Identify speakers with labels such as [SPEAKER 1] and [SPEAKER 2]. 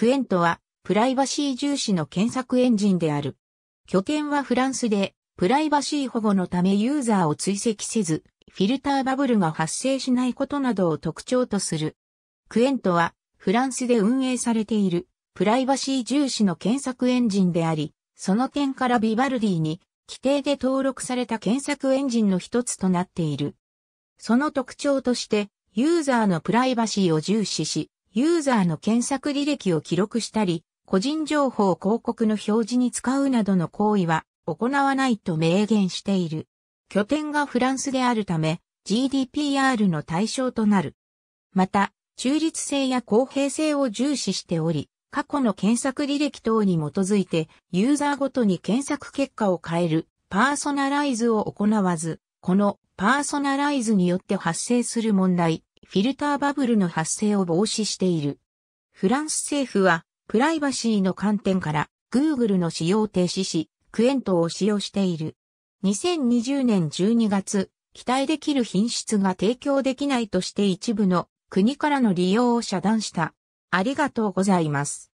[SPEAKER 1] クエントはプライバシー重視の検索エンジンである。拠点はフランスで、プライバシー保護のためユーザーを追跡せず、フィルターバブルが発生しないことなどを特徴とする。クエントは、フランスで運営されている、プライバシー重視の検索エンジンであり、その点からビバルディに、規定で登録された検索エンジンの一つとなっている。その特徴として、ユーザーのプライバシーを重視し、ユーザーの検索履歴を記録したり、個人情報広告の表示に使うなどの行為は行わないと明言している。拠点がフランスであるため GDPR の対象となる。また、中立性や公平性を重視しており、過去の検索履歴等に基づいてユーザーごとに検索結果を変えるパーソナライズを行わず、このパーソナライズによって発生する問題、フィルターバブルの発生を防止している。フランス政府は、プライバシーの観点から、Google の使用停止し、クエントを使用している。2020年12月、期待できる品質が提供できないとして一部の国からの利用を遮断した。ありがとうございます。